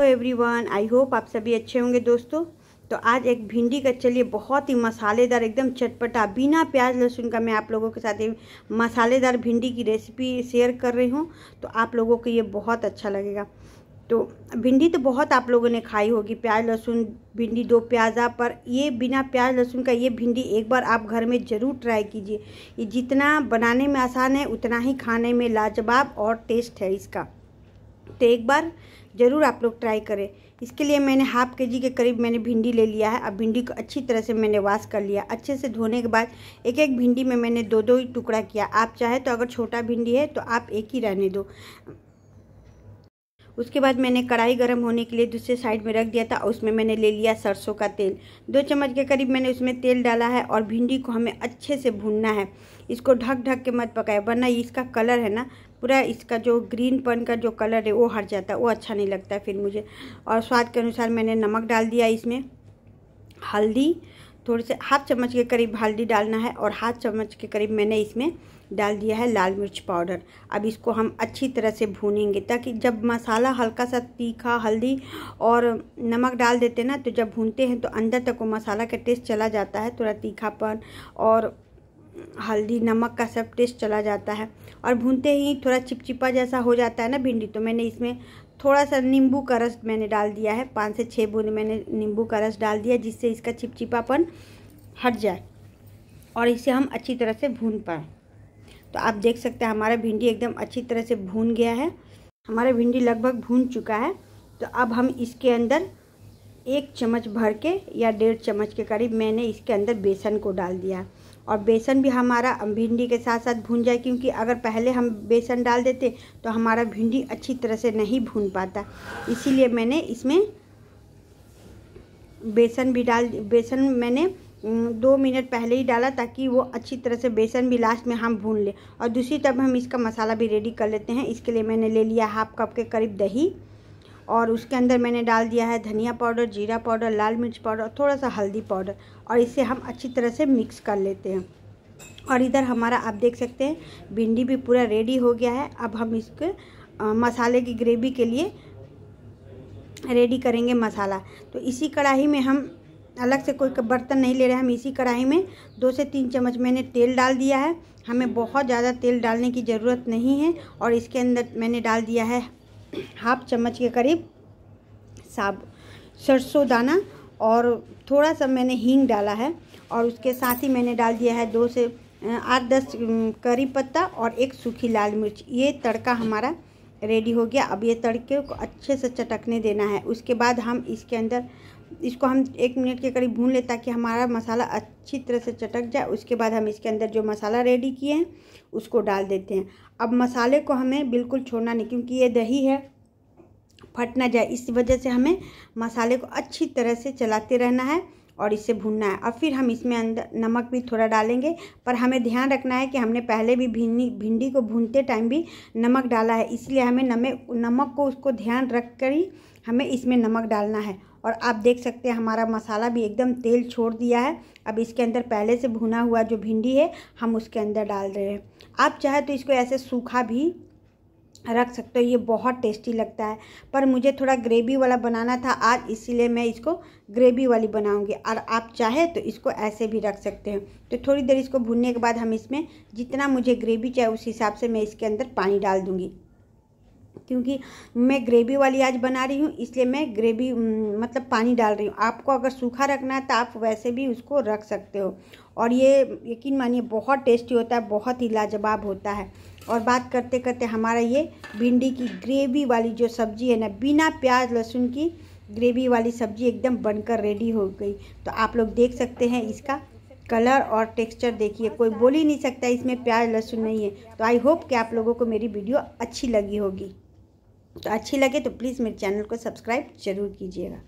hello everyone I hope आप सभी अच्छे होंगे दोस्तों तो आज एक भिंडी का चलिए बहुत ही मसालेदार एकदम चटपटा बिना प्याज लहसुन का मैं आप लोगों के साथ मसालेदार भिंडी की रेसिपी शेयर कर रही हूँ तो आप लोगों को ये बहुत अच्छा लगेगा तो भिंडी तो बहुत आप लोगों ने खाई होगी प्याज लहसुन भिंडी दो प्याजा पर ये बिना प्याज लहसुन का ये भिंडी एक बार आप घर में ज़रूर ट्राई कीजिए ये जितना बनाने में आसान है उतना ही खाने में लाजवाब और टेस्ट है इसका तो एक बार ज़रूर आप लोग ट्राई करें इसके लिए मैंने हाफ के जी के करीब मैंने भिंडी ले लिया है अब भिंडी को अच्छी तरह से मैंने वाश कर लिया अच्छे से धोने के बाद एक एक भिंडी में मैंने दो दो ही टुकड़ा किया आप चाहे तो अगर छोटा भिंडी है तो आप एक ही रहने दो उसके बाद मैंने कढ़ाई गर्म होने के लिए दूसरे साइड में रख दिया था और उसमें मैंने ले लिया सरसों का तेल दो चम्मच के करीब मैंने उसमें तेल डाला है और भिंडी को हमें अच्छे से भूनना है इसको ढक ढक के मत पकाए वरना इसका कलर है ना पूरा इसका जो ग्रीन पन का जो कलर है वो हट जाता है वो अच्छा नहीं लगता फिर मुझे और स्वाद के अनुसार मैंने नमक डाल दिया इसमें हल्दी थोड़े से हाफ चम्मच के करीब हल्दी डालना है और हाफ चम्मच के करीब मैंने इसमें डाल दिया है लाल मिर्च पाउडर अब इसको हम अच्छी तरह से भूनेंगे ताकि जब मसाला हल्का सा तीखा हल्दी और नमक डाल देते ना तो जब भूनते हैं तो अंदर तक वो मसाला का टेस्ट चला जाता है थोड़ा तीखापन और हल्दी नमक का सब टेस्ट चला जाता है और भूनते ही थोड़ा चिपचिपा जैसा हो जाता है ना भिंडी तो मैंने इसमें थोड़ा सा नींबू का रस मैंने डाल दिया है पाँच से छः बूंद मैंने नींबू का रस डाल दिया जिससे इसका चिपचिपापन हट जाए और इसे हम अच्छी तरह से भून पाए तो आप देख सकते हैं हमारा भिंडी एकदम अच्छी तरह से भून गया है हमारा भिंडी लगभग भून चुका है तो अब हम इसके अंदर एक चम्मच भर के या डेढ़ चम्मच के करीब मैंने इसके अंदर बेसन को डाल दिया और बेसन भी हमारा भिंडी के साथ साथ भून जाए क्योंकि अगर पहले हम बेसन डाल देते तो हमारा भिंडी अच्छी तरह से नहीं भून पाता इसीलिए मैंने इसमें बेसन भी डाल बेसन मैंने दो मिनट पहले ही डाला ताकि वो अच्छी तरह से बेसन भी लास्ट में हम भून लें और दूसरी तरफ हम इसका मसाला भी रेडी कर लेते हैं इसके लिए मैंने ले लिया हाफ कप के करीब दही और उसके अंदर मैंने डाल दिया है धनिया पाउडर जीरा पाउडर लाल मिर्च पाउडर थोड़ा सा हल्दी पाउडर और इसे हम अच्छी तरह से मिक्स कर लेते हैं और इधर हमारा आप देख सकते हैं भिंडी भी पूरा रेडी हो गया है अब हम इसके मसाले की ग्रेवी के लिए रेडी करेंगे मसाला तो इसी कढ़ाई में हम अलग से कोई बर्तन नहीं ले रहे हैं हम इसी कढ़ाई में दो से तीन चम्मच मैंने तेल डाल दिया है हमें बहुत ज़्यादा तेल डालने की ज़रूरत नहीं है और इसके अंदर मैंने डाल दिया है हाफ चम्मच के करीब साब सरसों दाना और थोड़ा सा मैंने हींग डाला है और उसके साथ ही मैंने डाल दिया है दो से आठ दस करी पत्ता और एक सूखी लाल मिर्च ये तड़का हमारा रेडी हो गया अब ये तड़के को अच्छे से चटकने देना है उसके बाद हम इसके अंदर इसको हम एक मिनट के करीब भून ले ताकि हमारा मसाला अच्छी तरह से चटक जाए उसके बाद हम इसके अंदर जो मसाला रेडी किए हैं उसको डाल देते हैं अब मसाले को हमें बिल्कुल छोड़ना नहीं क्योंकि ये दही है फट ना जाए इस वजह से हमें मसाले को अच्छी तरह से चलाते रहना है और इसे भूनना है और फिर हम इसमें अंदर नमक भी थोड़ा डालेंगे पर हमें ध्यान रखना है कि हमने पहले भी भिंडी भिंडी को भूनते टाइम भी नमक डाला है इसलिए हमें नमे नमक को उसको ध्यान रख कर ही हमें इसमें नमक डालना है और आप देख सकते हैं हमारा मसाला भी एकदम तेल छोड़ दिया है अब इसके अंदर पहले से भुना हुआ जो भिंडी है हम उसके अंदर डाल रहे हैं आप चाहे तो इसको ऐसे सूखा भी रख सकते हो ये बहुत टेस्टी लगता है पर मुझे थोड़ा ग्रेवी वाला बनाना था आज इसीलिए मैं इसको ग्रेवी वाली बनाऊंगी और आप चाहे तो इसको ऐसे भी रख सकते हैं तो थोड़ी देर इसको भुनने के बाद हम इसमें जितना मुझे ग्रेवी चाहिए उस हिसाब से मैं इसके अंदर पानी डाल दूँगी क्योंकि मैं ग्रेवी वाली आज बना रही हूँ इसलिए मैं ग्रेवी मतलब पानी डाल रही हूँ आपको अगर सूखा रखना है तो आप वैसे भी उसको रख सकते हो और ये यकीन मानिए बहुत टेस्टी होता है बहुत ही लाजवाब होता है और बात करते करते हमारा ये भिंडी की ग्रेवी वाली जो सब्ज़ी है ना बिना प्याज लहसुन की ग्रेवी वाली सब्ज़ी एकदम बनकर रेडी हो गई तो आप लोग देख सकते हैं इसका कलर और टेक्सचर देखिए कोई बोल ही नहीं सकता इसमें प्याज लहसुन नहीं है तो आई होप कि आप लोगों को मेरी वीडियो अच्छी लगी होगी तो अच्छी लगे तो प्लीज़ मेरे चैनल को सब्सक्राइब ज़रूर कीजिएगा